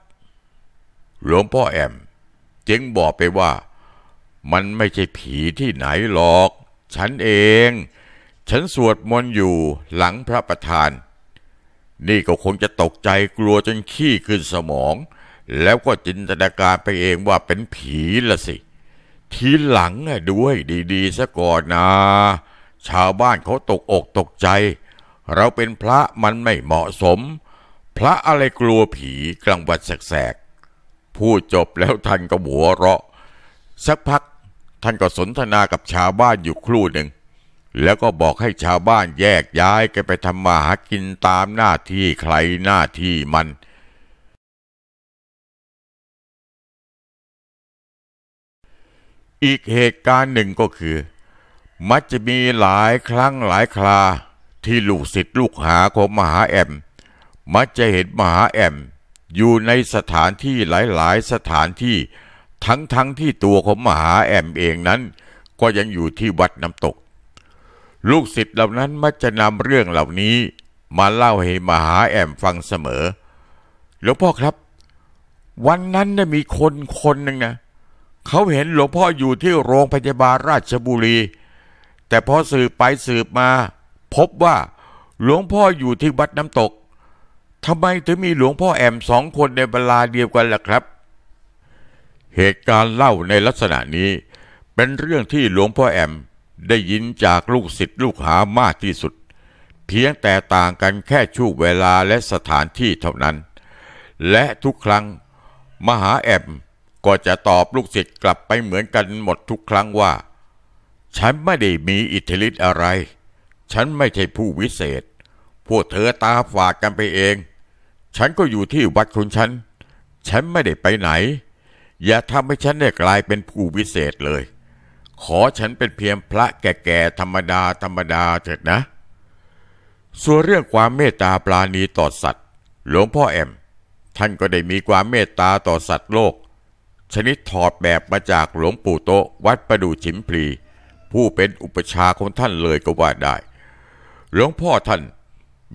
หลวงพ่อแอมจึงบอกไปว่า มันไม่ใช่ผีที่ไหนหรอก ฉันเอง ฉันสวดมนต์อยู่หลังพระประธาน นี่ก็คงจะตกใจกลัวจนขี้ขึ้นสมอง แล้วก็จินตนาการไปเองว่าเป็นผีละสิทีหลังด้วยดีๆ ซะก่อนนะชาวบ้านเขาตกอกตกใจ เราเป็นพระมันไม่เหมาะสม พระอะไรกลัวผีกลางวันแสกๆพูดจบแล้วท่านก็หัวเราะ สักพักท่านก็สนทนากับชาวบ้านอยู่ครู่หนึ่ง แล้วก็บอกให้ชาวบ้านแยกย้ายกันไปทำมาหากินตามหน้าที่ใครหน้าที่มันอีกเหตุการณ์หนึ่งก็คือ มักจะมีหลายครั้งหลายคราที่ลูกศิษย์ลูกหาของมหาแอม มักจะเห็นมหาแอม อยู่ในสถานที่หลายๆสถานที่ทั้งๆทที่ตัวของมหาแอมเองนั้น ก็ยังอยู่ที่วัดน้ำตก ลูกศิษย์เหล่านั้นมักจะนำเรื่องเหล่านี้มาเล่าให้มหาแอมฟังเสมอหลวงพ่อครับวันนั้นดะมีคนคนหนึ่งนะเเขาเห็นหลวงพ่ออยู่ที่โรงพยาบาลราชบุรี แต่พอสืบไปสืบมา พบว่าหลวงพ่ออยู่ที่วัดน้ำตกทำไมถึงมีหลวงพ่อแอมสองคนในเวลาเดียวกันล่ะครับ เหตุการณ์เล่าในลักษณะนี้ เป็นเรื่องที่หลวงพ่อแอมได้ยินจากลูกศิษย์ลูกหามากที่สุด เพียงแต่ต่างกันแค่ช่วงเวลาและสถานที่เท่านั้น และทุกครั้งมหาแอมก็จะตอบลูกศิษย์กลับไปเหมือนกันหมดทุกครั้งว่า ฉันไม่ได้มีอิทธิฤทธิ์อะไร ฉันไม่ใช่ผู้วิเศษ พวกเธอตาฝากกันไปเอง ฉันก็อยู่ที่วัดคุณฉัน ฉันไม่ได้ไปไหน อย่าทำให้ฉันได้กลายเป็นผู้วิเศษเลย ขอฉันเป็นเพียงพระแก่ๆธรรมดาธรรมดาเถิดนะ ส่วนเรื่องความเมตตาปราณีต่อสัตว์ หลวงพ่อแอม ท่านก็ได้มีความเมตตาต่อสัตว์โลกชนิดถอดแบบมาจากหลวงปู่โตวัดประดูฉิมพลีผู้เป็นอุปชาของท่านเลยก็ว่าได้ หลวงพ่อท่าน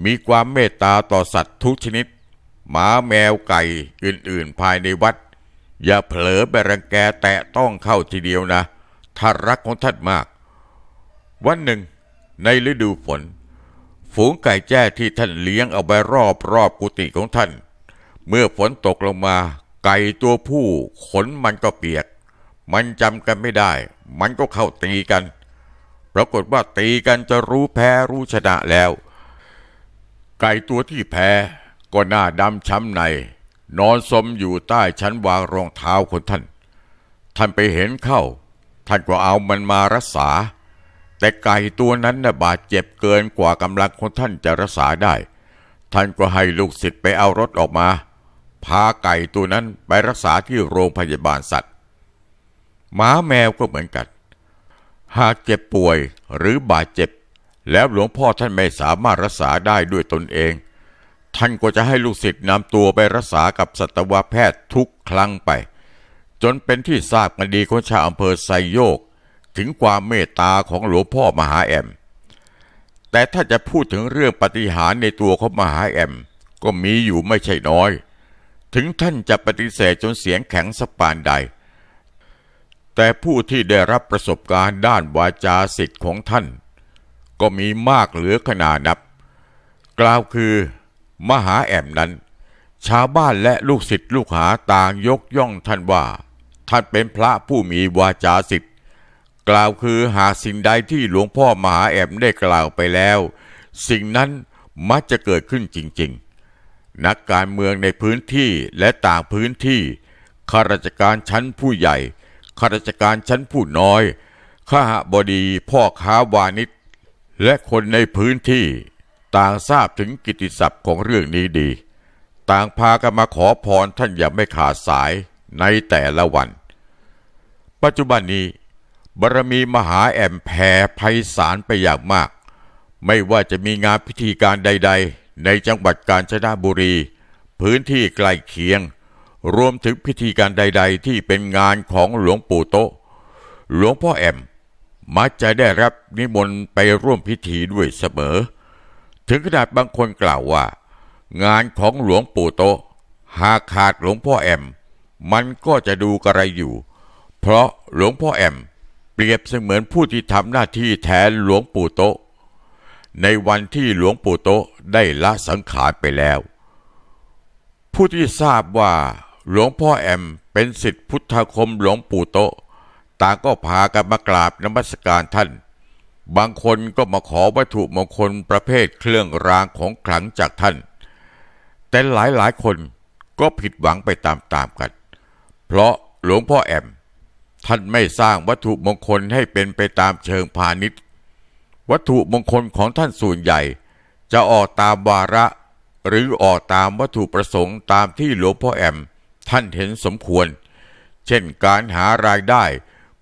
มีความเมตตาต่อสัตว์ทุกชนิด หมาแมวไก่อื่นๆภายในวัด อย่าเผลอไปรังแกแตะต้องเข้าทีเดียวนะท่านรักของท่านมาก วันหนึ่งในฤดูฝน ฝูงไก่แจ้ที่ท่านเลี้ยงเอาไว้รอบรอบกุฏิของท่าน เมื่อฝนตกลงมาไก่ตัวผู้ขนมันก็เปียก มันจำกันไม่ได้ มันก็เข้าตีกัน ปรากฏว่าตีกันจะรู้แพ้รู้ชนะแล้ว ไก่ตัวที่แพ้ก็หน้าดำช้ำใน นอนสมอยู่ใต้ชั้นวางรองเท้าคนท่าน ท่านไปเห็นเข้า ท่านก็เอามันมารักษา แต่ไก่ตัวนั้นนะ่ะบาดเจ็บเกินกว่ากำลังคนท่านจะรักษาได้ ท่านก็ให้ลูกศิษย์ไปเอารถออกมาพาไก่ตัวนั้น ไปรักษาที่โรงพยาบาลสัตว์ หมาแมวก็เหมือนกัน หากเจ็บป่วยหรือบาดเจ็บ แล้วหลวงพ่อท่านไม่สามารถรักษาได้ด้วยตนเอง ท่านก็จะให้ลูกศิษย์นำตัวไปรักษากับสัตวแพทย์ทุกครั้งไป จนเป็นที่ทราบกันดีของชาวอำเภอไซโยกถึงความเมตตาของหลวงพ่อมหาแอม แต่ถ้าจะพูดถึงเรื่องปฏิหารในตัวของมหาแอม ก็มีอยู่ไม่ใช่น้อยถึงท่านจะปฏิเสธจนเสียงแข็งสปานใด แต่ผู้ที่ได้รับประสบการณ์ด้านวาจาสิทธิ์ของท่าน ก็มีมากเหลือขนานับ กล่าวคือมหาแอมนั้น ชาวบ้านและลูกศิษย์ลูกหาต่างยกย่องท่านว่า ท่านเป็นพระผู้มีวาจาสิทธิ์กล่าวคือหากสิ่งใดที่หลวงพ่อมหาแอมได้กล่าวไปแล้ว สิ่งนั้นมักจะเกิดขึ้นจริงนักการเมืองในพื้นที่และต่างพื้นที่ข้าราชการชั้นผู้ใหญ่ข้าราชการชั้นผู้น้อยข้าบดีพ่อค้าวานิชและคนในพื้นที่ ต่างทราบถึงกิติศัพท์ของเรื่องนี้ดี ต่างพากันมาขอพรท่านอย่าไม่ขาดสายในแต่ละวัน ปัจจุบันนี้บารมีมหาแอมแผ่ไพศาลไปอย่างมาก ไม่ว่าจะมีงานพิธีการใด ๆในจังหวัดกาญจนบุรี พื้นที่ใกล้เคียง รวมถึงพิธีการใด ๆ ที่เป็นงานของหลวงปู่โตหลวงพ่อแอมมักจะได้รับนิมนต์ไปร่วมพิธีด้วยเสมอ ถึงขนาดบางคนกล่าวว่า งานของหลวงปู่โตหากขาดหลวงพ่อแอมมันก็จะดูกระไรอยู่ เพราะหลวงพ่อแอมเปรียบเสมือนผู้ที่ทำหน้าที่แทนหลวงปู่โตในวันที่หลวงปู่โตได้ละสังขารไปแล้ว ผู้ที่ทราบว่าหลวงพ่อแอมเป็นสิทธิพุทธคมหลวงปู่โตต่างก็พากันมากราบนมัสการท่าน บางคนก็มาขอวัตถุมงคลประเภทเครื่องรางของขลังจากท่าน แต่หลายหลายคนก็ผิดหวังไปตามๆกัน เพราะหลวงพ่อแอม ท่านไม่สร้างวัตถุมงคลให้เป็นไปตามเชิงพาณิชย์วัตถุมงคลของท่านส่วนใหญ่ จะออกตามวาระ หรือออกตามวัตถุประสงค์ตามที่หลวงพ่อแอมท่านเห็นสมควร เช่นการหารายได้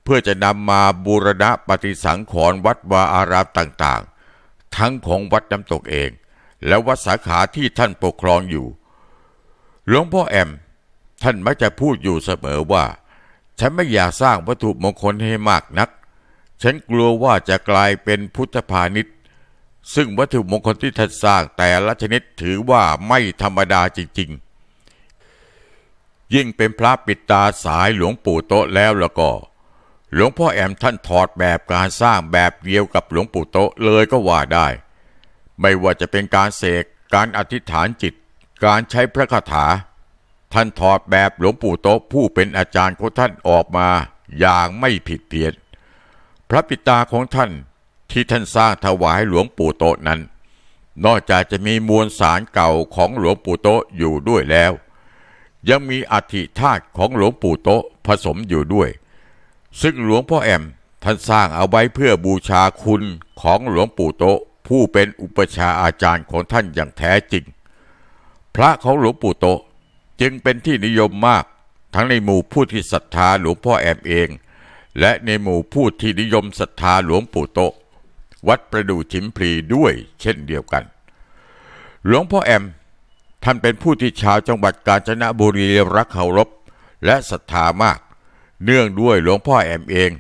เพื่อจะนำมาบูรณะปฏิสังขรณ์วัดวาอารามต่าง ๆ ทั้งของวัดน้ำตกเอง และวัดสาขาที่ท่านปกครองอยู่หลวงพ่อแอมท่านมักจะพูดอยู่เสมอว่า ฉันไม่อยากสร้างวัตถุมงคลให้มากนักฉันกลัวว่าจะกลายเป็นพุทธพาณิชย์ ซึ่งวัตถุมงคลที่ท่านสร้างแต่ละชนิดถือว่าไม่ธรรมดาจริงๆ ยิ่งเป็นพระปิดตาสายหลวงปู่โตแล้วละก็หลวงพ่อแอมท่านถอดแบบการสร้างแบบเดียวกับหลวงปู่โตเลยก็ว่าได้ ไม่ว่าจะเป็นการเสก การอธิษฐานจิต การใช้พระคาถา ท่านถอดแบบหลวงปู่โตผู้เป็นอาจารย์ของท่านออกมา อย่างไม่ผิดเพี้ยนพระปิตาของท่านที่ท่านสร้างถวายหลวงปู่โตนั้น นอกจากจะมีมวลสารเก่าของหลวงปู่โตอยู่ด้วยแล้ว ยังมีอัฐิธาตุของหลวงปู่โตผสมอยู่ด้วย ซึ่งหลวงพ่อแอมท่านสร้างเอาไว้เพื่อบูชาคุณของหลวงปู่โตผู้เป็นอุปชาอาจารย์ของท่านอย่างแท้จริง พระของหลวงปู่โตจึงเป็นที่นิยมมากทั้งในหมู่ผู้ที่ศรัทธาหลวงพ่อแอมเองและในหมู่ผู้ที่นิยมศรัทธาหลวงปู่โต วัดประดู่ชิมพลีด้วยเช่นเดียวกัน หลวงพ่อแอม ท่านเป็นผู้ที่ชาวจังหวัดกาญจนบุรีรักเคารพและศรัทธามาก เนื่องด้วยหลวงพ่อแอมเอง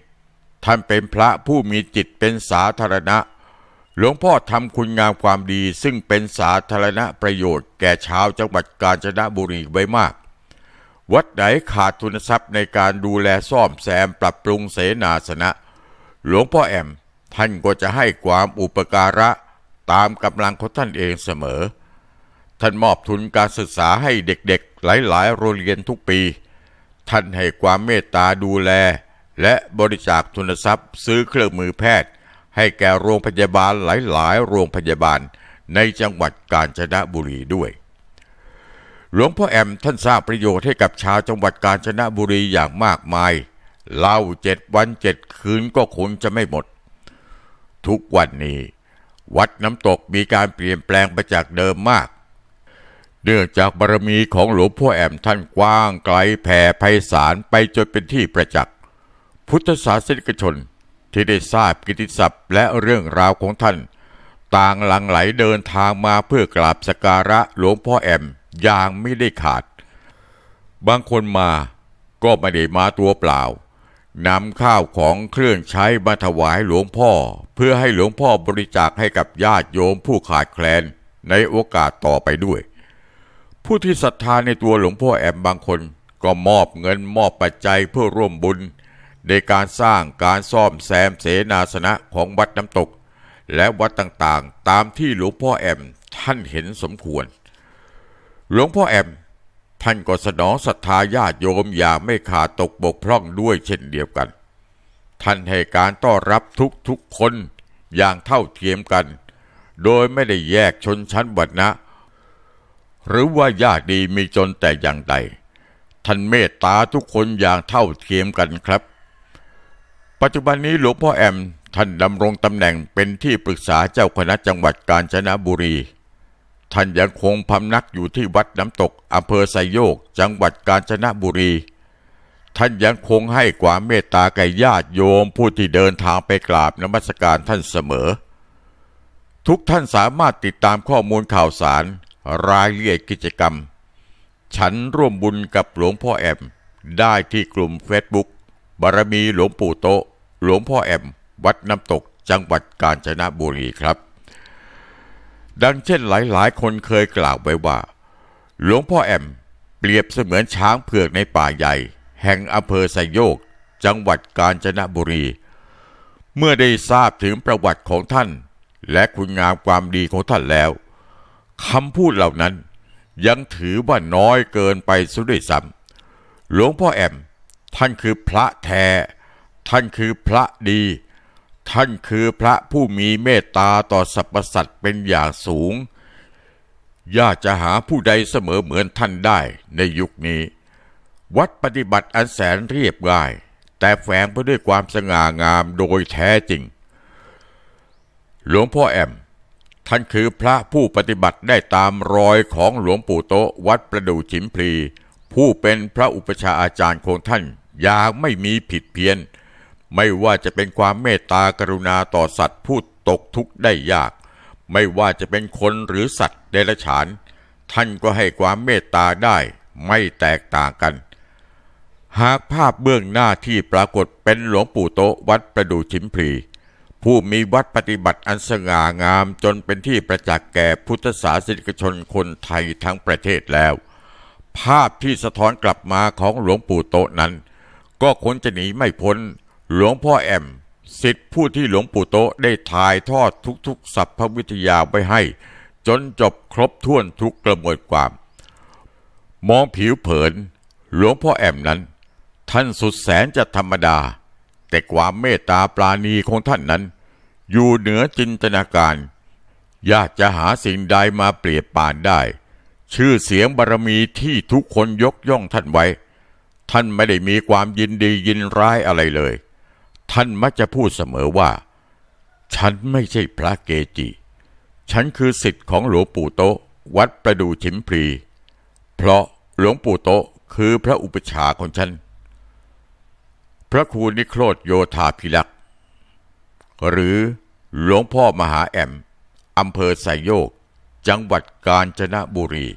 ท่านเป็นพระผู้มีจิตเป็นสาธารณะ หลวงพ่อทำคุณงามความดีซึ่งเป็นสาธารณะประโยชน์แก่ชาวจังหวัดกาญจนบุรีไว้มากวัดไหนขาดทุนทรัพย์ในการดูแลซ่อมแซมปรับปรุงเสนาสนะ หลวงพ่อแอมท่านก็จะให้ความอุปการะตามกำลังของท่านเองเสมอ ท่านมอบทุนการศึกษาให้เด็กๆหลายๆโรงเรียนทุกปี ท่านให้ความเมตตาดูแลและบริจาคทุนทรัพย์ซื้อเครื่องมือแพทย์ ให้แก่โรงพยาบาลหลายๆโรงพยาบาลในจังหวัดกาญจนบุรีด้วยหลวงพ่อแอมท่านสร้างประโยชน์ให้กับชาวจังหวัดกาญจนบุรีอย่างมากมาย เล่าเจ็ดวันเจ็ดคืนก็คงจะไม่หมด ทุกวันนี้ วัดน้ำตกมีการเปลี่ยนแปลงไปจากเดิมมาก เนื่องจากบารมีของหลวงพ่อแอมท่านกว้างไกลแผ่ไพศาลไปจนเป็นที่ประจักษ์พุทธศาสนิกชนที่ได้ทราบกิติศัพท์และเรื่องราวของท่าน ต่างหลั่งไหลเดินทางมาเพื่อกราบสการะหลวงพ่อแอมอย่างไม่ได้ขาด บางคนมาก็ไม่ได้มาตัวเปล่านำข้าวของเครื่องใช้มาถวายหลวงพ่อเพื่อให้หลวงพ่อบริจาคให้กับญาติโยมผู้ขาดแคลนในโอกาสต่อไปด้วย ผู้ที่ศรัทธาในตัวหลวงพ่อแอมบางคนก็มอบเงินมอบปัจจัยเพื่อร่วมบุญ ในการสร้างการซ่อมแซมเสนาสนะของวัดน้ำตก และวัดต่างๆ ตามที่หลวงพ่อแอมท่านเห็นสมควรหลวงพ่อแอม ท่านก็สนองศรัทธาญาติโยมอย่างไม่ขาดตกบกพร่องด้วยเช่นเดียวกัน ท่านให้การต้อนรับทุกทุกคนอย่างเท่าเทียมกัน โดยไม่ได้แยกชนชั้นวรรณะหรือว่าญาติดีมีจนแต่อย่างใดท่านเมตตาทุกคนอย่างเท่าเทียมกันครับ ปัจจุบันนี้หลวงพ่อแอมท่านดำรงตำแหน่งเป็นที่ปรึกษาเจ้าคณะจังหวัดกาญจนบุรีท่านยังคงพำนักอยู่ที่วัดน้ำตก อำเภอไซโยก จังหวัดกาญจนบุรี ท่านยังคงให้ความเมตตาแก่ญาติโยมผู้ที่เดินทางไปกราบนมัสการท่านเสมอ ทุกท่านสามารถติดตามข้อมูลข่าวสาร รายละเอียดกิจกรรม ฉันร่วมบุญกับหลวงพ่อแอม ได้ที่กลุ่มเฟซบุ๊กบารมีหลวงปู่โตหลวงพ่อแอมวัดน้ำตกจังหวัดกาญจนบุรีครับดังเช่นหลาย ๆ คนเคยกล่าวไว้ว่า หลวงพ่อแอมเปรียบเสมือนช้างเผือกในป่าใหญ่ แห่งอำเภอไซโยกจังหวัดกาญจนบุรี เมื่อได้ทราบถึงประวัติของท่านและคุณงามความดีของท่านแล้วคำพูดเหล่านั้นยังถือว่าน้อยเกินไปสุดยซ้ำหลวงพ่อแอม ท่านคือพระแท้ ท่านคือพระดีท่านคือพระผู้มีเมตตาต่อสรรพสัตว์เป็นอย่างสูง ยากจะหาผู้ใดเสมอเหมือนท่านได้ในยุคนี้ วัดปฏิบัติอันแสนเรียบง่ายแต่แฝงไปด้วยความสง่างามโดยแท้จริง หลวงพ่อแอมท่านคือพระผู้ปฏิบัติได้ตามรอยของหลวงปู่โตวัดประดู่ิมพลี ผู้เป็นพระอุปชาอาจารย์ของท่านอย่างไม่มีผิดเพี้ยนเไม่ว่าจะเป็นความเมตตากรุณาต่อสัตว์ผู้ตกทุกข์ได้ยาก ไม่ว่าจะเป็นคนหรือสัตว์เดรัจฉาน ท่านก็ให้ความเมตตาได้ไม่แตกต่างกัน หากภาพเบื้องหน้าที่ปรากฏเป็นหลวงปู่โตวัดประดูชิมพลีผู้มีวัดปฏิบัติอันสง่างามจนเป็นที่ประจักษ์แก่พุทธศาสนิกชนคนไทยทั้งประเทศแล้ว ภาพที่สะท้อนกลับมาของหลวงปู่โตนั้น ก็คงจะหนีไม่พ้นหลวงพ่อแอมสิทธิผู้ที่หลวงปู่โตได้ถ่ายทอดทุกๆศัพทวิทยาไว้ให้ จนจบครบถ้วนทุกกระบวนความ มองผิวเผินหลวงพ่อแอมนั้น ท่านสุดแสนจะธรรมดา แต่ความเมตตาปราณีของท่านนั้น อยู่เหนือจินตนาการยากจะหาสิ่งใดมาเปรียบปานได้ ชื่อเสียงบารมีที่ทุกคนยกย่องท่านไว้ ท่านไม่ได้มีความยินดียินร้ายอะไรเลยท่านมักจะพูดเสมอว่า ฉันไม่ใช่พระเกจิ ฉันคือสิทธิ์ของหลวงปู่โตวัดประดูฉิมพลีเพราะหลวงปู่โตคือพระอุปชาของฉัน พระครูนิโครธโยธาพิลักษ์หรือหลวงพ่อมหาแอมอำเภอไยโยกจังหวัดกาญจนบุรี